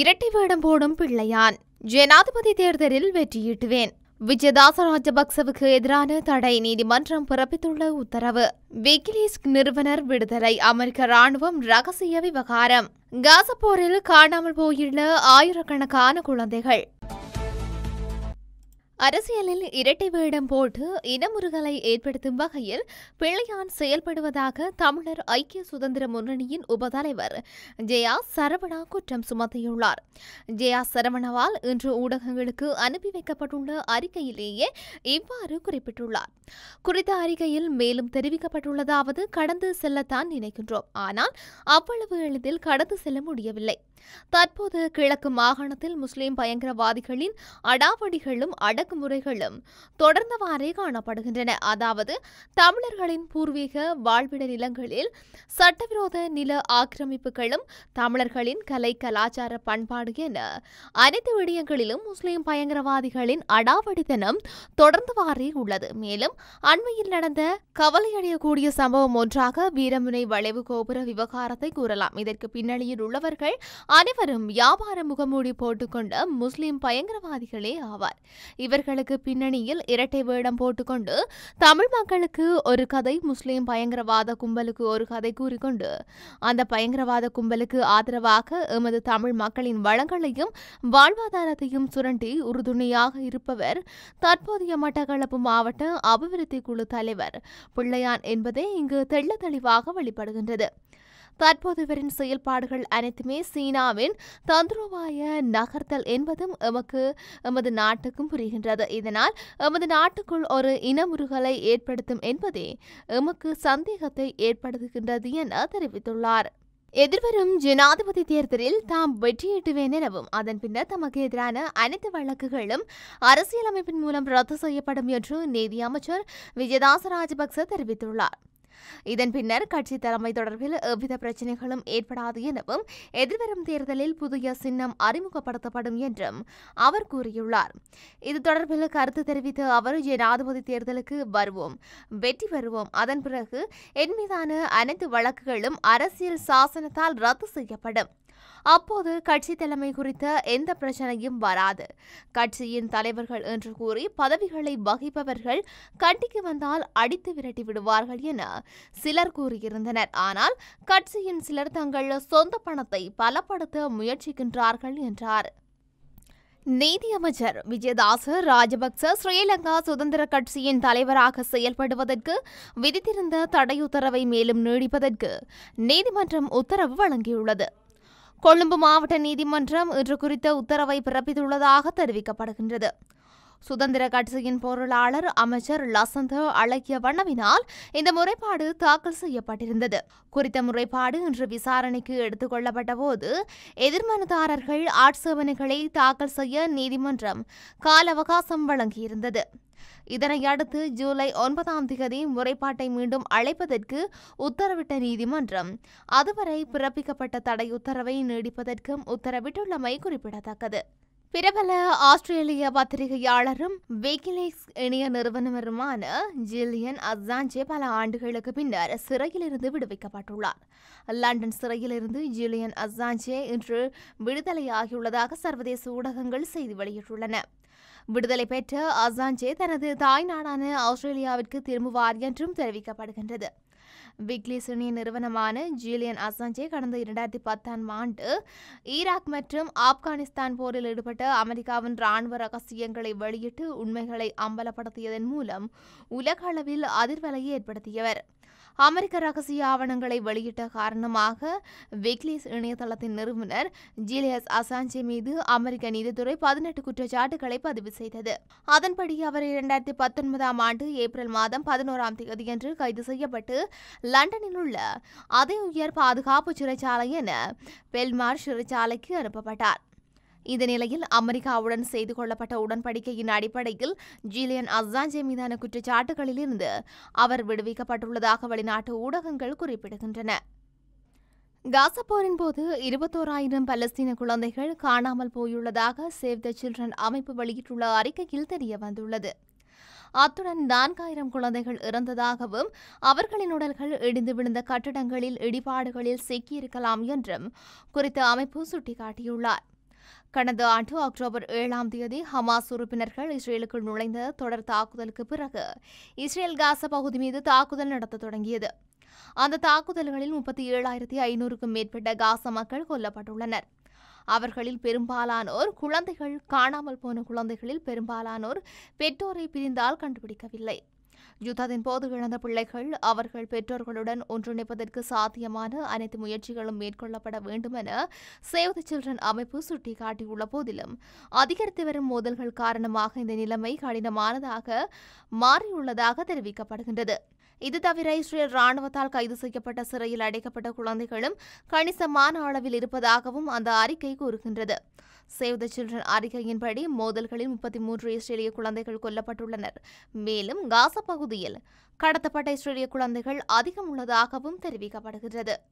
இரட்டை வேடம் போடும் பிள்ளையான் ஜனாதிபதி தேர்தலில் வெற்றியிட்டுவேன் விஜயதாச ராஜபக்சவுக்கு எதிரான தடை நீதிமன்றம் பிறப்பித்துள்ள உத்தரவு விக்கிலீஸ் நிறுவனர் விடுதலை அமெரிக்க ராணுவம் ரகசிய விவகாரம் காசப்போரில் காணாமல் போயுள்ள ஆயிரக்கணக்கான குழந்தைகள் அரசியலில் இரட்டை வேடம் போட்டு இனமுறுகலை ஏற்படுத்தும் வகையில் பிள்ளையான் செயல்படுவதாக தமிழர் ஐக்கிய சுதந்திர முன்னணியின் உபதலைவர் ஜெயா சரவணா குற்றம் சுமத்தியுள்ளார் ஜெயா சரவணாவால் இன்று ஊடகங்களுக்கு அனுப்பி வைக்கப்பட்டுள்ள அறிக்கையிலேயே இவ்வாறு குறிப்பிட்டுள்ளார் குறித்த அறிக்கையில் மேலும் தெரிவிக்கப்பட்டுள்ளதாவது கடந்து செல்லத்தான் நினைக்கின்றோம் ஆனால் அவ்வளவு எளிதில் கடந்து செல்ல முடியவில்லை தற்போது கிழக்கு மாகாணத்தில் முஸ்லிம் பயங்கரவாதிகளின் அடாவடிகளும் அடக்கு அடக்குமுறைகளும் தொடர்ந்தவாறே காணப்படுகின்றன அதாவது தமிழர்களின் பூர்வீக வாழ்விட நிலங்களில் சட்டவிரோத நில ஆக்கிரமிப்புகளும் தமிழர்களின் கலை கலாச்சார பண்பாடு என அனைத்து விடயங்களிலும் முஸ்லிம் பயங்கரவாதிகளின் அடாவடித்தனம் தொடர்ந்தவாறே உள்ளது மேலும் அண்மையில் நடந்த கவலையடையக்கூடிய சம்பவம் ஒன்றாக வீரமுனை வளைவு கோபுர விவகாரத்தை கூறலாம் இதற்கு பின்னணியில் உள்ளவர்கள் அனைவரும் வியாபார முகமூடி போட்டுக்கொண்ட முஸ்லிம் பயங்கரவாதிகளே ஆவார் இவர் இவர்களுக்கு பின்னணியில் இரட்டை வேடம் போட்டுக்கொண்டு தமிழ் மக்களுக்கு ஒரு கதை முஸ்லிம் பயங்கரவாத கும்பலுக்கு ஒரு கதை கூறிக்கொண்டு அந்த பயங்கரவாத கும்பலுக்கு ஆதரவாக எமது தமிழ் மக்களின் வளங்களையும் வாழ்வாதாரத்தையும் சுரண்டி உறுதுணையாக இருப்பவர் தற்போதைய மட்டக்களப்பு மாவட்ட அபிவிருத்தி குழு தலைவர் பிள்ளையான் என்பதே இங்கு தெள்ள தெளிவாக வெளிப்படுகின்றது தற்போது இவரின் செயல்பாடுகள் அனைத்துமே சீனாவின் தந்திரோபாய நகர்த்தல் என்பதும் எமக்கு எமது நாட்டுக்கும் புரிகின்றது இதனால் எமது நாட்டுக்குள் ஒரு இனமுறுகலை ஏற்படுத்தும் என்பதே எமக்கு சந்தேகத்தை ஏற்படுத்துகின்றது என தெரிவித்துள்ளார் எதிர்வரும் ஜனாதிபதி தேர்தலில் தாம் வெற்றியீட்டுவேன் எனவும் அதன் பின்னர் தமக்கு எதிரான அனைத்து வழக்குகளும் அரசியலமைப்பின் மூலம் ரத்து செய்யப்படும் என்று நிதி அமைச்சர் விஜயதாச ராஜபக்ச தெரிவித்துள்ளார் இதன் பின்னர் கட்சி தலைமை தொடர்பில் எவ்வித பிரச்சினைகளும் ஏற்படாது எனவும் எதிர்வரும் தேர்தலில் புதிய சின்னம் அறிமுகப்படுத்தப்படும் என்றும் அவர் கூறியுள்ளார் இது தொடர்பில் கருத்து தெரிவித்த அவர் ஜனாதிபதி தேர்தலுக்கு வருவோம் வெற்றி பெறுவோம் அதன் பிறகு என் மீதான அனைத்து வழக்குகளும் அரசியல் சாசனத்தால் ரத்து செய்யப்படும் அப்போது கட்சி தலைமை குறித்த எந்த பிரச்சனையும் வராது கட்சியின் தலைவர்கள் என்று கூறி பதவிகளை வகிப்பவர்கள் கண்டிக்கு வந்தால் அடித்து விரட்டி விடுவார்கள் என சிலர் கூறியிருந்தனர் ஆனால் கட்சியின் சிலர் தங்கள் சொந்த பணத்தை பலப்படுத்த முயற்சிக்கின்றார்கள் என்றார் நீதியமைச்சர் விஜயதாஸ் விஜயதாச ராஜபக்ச ஸ்ரீலங்கா சுதந்திர கட்சியின் தலைவராக செயல்படுவதற்கு விதித்திருந்த தடையுத்தரவை மேலும் நீடிப்பதற்கு நீதிமன்றம் உத்தரவு வழங்கியுள்ளது கொழும்பு மாவட்ட நீதிமன்றம் இன்று குறித்த உத்தரவை பிறப்பித்துள்ளதாக தெரிவிக்கப்படுகின்றது சுதந்திர கட்சியின் பொருளாளர் அமைச்சர் லசந்த அழகிய வண்ணவினால் இந்த முறைப்பாடு தாக்கல் செய்யப்பட்டிருந்தது குறித்த முறைப்பாடு இன்று விசாரணைக்கு எடுத்துக் கொள்ளப்பட்ட போது எதிர்மனுதாரர்கள் ஆட்சேபனைகளை தாக்கல் செய்ய நீதிமன்றம் கால அவகாசம் வழங்கியிருந்தது இதனையடுத்து ஜூலை ஒன்பதாம் தேதி முறைப்பாட்டை மீண்டும் அழைப்பதற்கு உத்தரவிட்ட நீதிமன்றம் அதுவரை பிறப்பிக்கப்பட்ட தடை உத்தரவை நீடிப்பதற்கும் உத்தரவிட்டுள்ளமை குறிப்பிடத்தக்கது பிரபல ஆஸ்திரேலிய பத்திரிகையாளரும் விக்கிலேக்ஸ் இணைய நிறுவனருமான ஜில்லியன் அசாஞ்சே பல ஆண்டுகளுக்கு பின்னர் சிறையிலிருந்து விடுவிக்கப்பட்டுள்ளார் லண்டன் சிறையிலிருந்து ஜில்லியன் அசாஞ்சே இன்று விடுதலையாகியுள்ளதாக சர்வதேச ஊடகங்கள் செய்தி வெளியிட்டுள்ளன விடுதலை பெற்ற அசாஞ்சே தனது தாய் நாடான ஆஸ்திரேலியாவிற்கு திரும்புவார் என்றும் தெரிவிக்கப்படுகின்றது விக்லிஸ் இணைய நிறுவனமான ஜூலியன் அசாஞ்சே கடந்த இரண்டாயிரத்தி பத்தாம் ஆண்டு ஈராக் மற்றும் ஆப்கானிஸ்தான் போரில் ஈடுபட்ட அமெரிக்காவின் ராணுவ ரகசியங்களை வெளியிட்டு உண்மைகளை அம்பலப்படுத்தியதன் மூலம் உலக அளவில் அதிர்வலையை ஏற்படுத்தியவர் அமெரிக்க ரகசிய ஆவணங்களை வெளியிட்ட காரணமாக விக்லிஸ் இணையதளத்தின் நிறுவனர் ஜிலியஸ் அசான்ஜே மீது அமெரிக்க நீதித்துறை பதினெட்டு குற்றச்சாட்டுகளை பதிவு செய்தது அதன்படி அவர் இரண்டாயிரத்தி பத்தொன்பதாம் ஆண்டு ஏப்ரல் மாதம் பதினோராம் தேதியன்று கைது செய்யப்பட்டு லண்டனில் உள்ள அதே உயர் பாதுகாப்பு சிறைச்சாலை என பெல்மார் சிறைச்சாலைக்கு அனுப்பப்பட்டார் இந்த நிலையில் அமெரிக்காவுடன் செய்து கொள்ளப்பட்ட உடன்படிக்கையின் அடிப்படையில் ஜிலியன் அசாஞ்சே மீதான குற்றச்சாட்டுகளிலிருந்து அவர் விடுவிக்கப்பட்டுள்ளதாக வெளிநாட்டு ஊடகங்கள் குறிப்பிடுகின்றன காசப்போரின் போது இருபத்தோராயிரம் பலஸ்தீன குழந்தைகள் காணாமல் போயுள்ளதாக சேவ் த சில்ட்ரன் அமைப்பு வெளியிட்டுள்ள அறிக்கையில் தெரிய வந்துள்ளது அத்துடன் நான்காயிரம் குழந்தைகள் இறந்ததாகவும் அவர்களின் உடல்கள் இடிந்து விழுந்த கட்டடங்களில் இடிபாடுகளில் சிக்கியிருக்கலாம் என்றும் குறித்த அமைப்பு சுட்டிக்காட்டியுள்ளார் கடந்த ஆண்டு அக்டோபர் ஏழாம் தேதி ஹமாஸ் உறுப்பினர்கள் இஸ்ரேலுக்குள் நுழைந்த தொடர் தாக்குதலுக்கு பிறகு இஸ்ரேல் காசா பகுதி மீது தாக்குதல் நடத்த தொடங்கியது அந்த தாக்குதல்களில் முப்பத்தி ஏழாயிரத்தி ஐநூறுக்கும் மேற்பட்ட காசா மக்கள் கொல்லப்பட்டுள்ளனர் அவர்களில் பெரும்பாலானோர் குழந்தைகள் காணாமல் போன குழந்தைகளில் பெரும்பாலானோர் பெற்றோரை பிரிந்தால் கண்டுபிடிக்கவில்லை யுத்தத்தின் போது இழந்த பிள்ளைகள் அவர்கள் பெற்றோர்களுடன் ஒன்றிணைப்பதற்கு சாத்தியமான அனைத்து முயற்சிகளும் மேற்கொள்ளப்பட வேண்டும் என சேவ் த சில்ட்ரன் அமைப்பு சுட்டிக்காட்டியுள்ள போதிலும் அதிகரித்து வரும் மோதல்கள் காரணமாக இந்த நிலைமை கடினமானதாக மாறியுள்ளதாக தெரிவிக்கப்படுகின்றது இது தவிர இஸ்ரேல் ராணுவத்தால் கைது செய்யப்பட்ட சிறையில் அடைக்கப்பட்ட குழந்தைகளும் கணிசமான அளவில் இருப்பதாகவும் அந்த அறிக்கை கூறுகின்றது சேவ் த சில்ட்ரன் அறிக்கையின்படி மோதல்களில் முப்பத்தி மூன்று இஸ்ரேலிய குழந்தைகள் கொல்லப்பட்டுள்ளனர் மேலும் காசா பகுதியில் கடத்தப்பட்ட இஸ்ரேலிய குழந்தைகள் அதிகம் உள்ளதாகவும் தெரிவிக்கப்படுகிறது